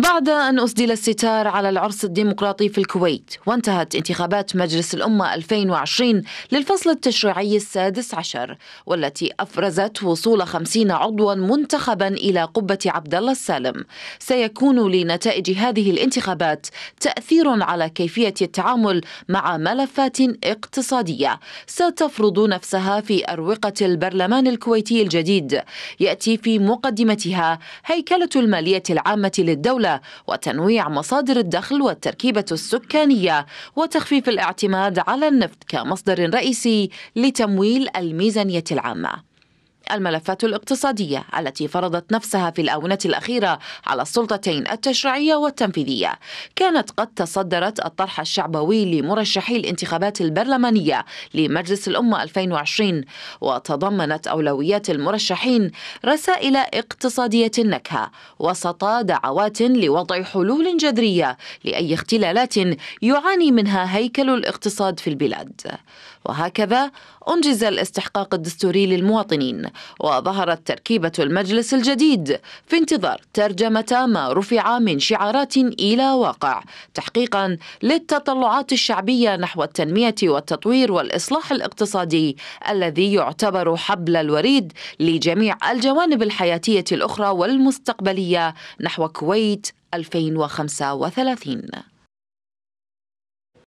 بعد أن أسدل الستار على العرس الديمقراطي في الكويت وانتهت انتخابات مجلس الأمة 2020 للفصل التشريعي السادس عشر والتي أفرزت وصول 50 عضوا منتخبا إلى قبة عبد الله السالم سيكون لنتائج هذه الانتخابات تأثير على كيفية التعامل مع ملفات اقتصادية ستفرض نفسها في أروقة البرلمان الكويتي الجديد يأتي في مقدمتها هيكلة المالية العامة للدولة وتنويع مصادر الدخل والتركيبة السكانية وتخفيف الاعتماد على النفط كمصدر رئيسي لتمويل الميزانية العامة الملفات الاقتصادية التي فرضت نفسها في الآونة الأخيرة على السلطتين التشريعية والتنفيذية كانت قد تصدرت الطرح الشعبوي لمرشحي الانتخابات البرلمانية لمجلس الأمة 2020 وتضمنت أولويات المرشحين رسائل اقتصادية النكهة وسط دعوات لوضع حلول جذرية لأي اختلالات يعاني منها هيكل الاقتصاد في البلاد وهكذا أنجز الاستحقاق الدستوري للمواطنين وظهرت تركيبة المجلس الجديد في انتظار ترجمة ما رفع من شعارات إلى واقع تحقيقا للتطلعات الشعبية نحو التنمية والتطوير والإصلاح الاقتصادي الذي يعتبر حبل الوريد لجميع الجوانب الحياتية الأخرى والمستقبلية نحو كويت 2035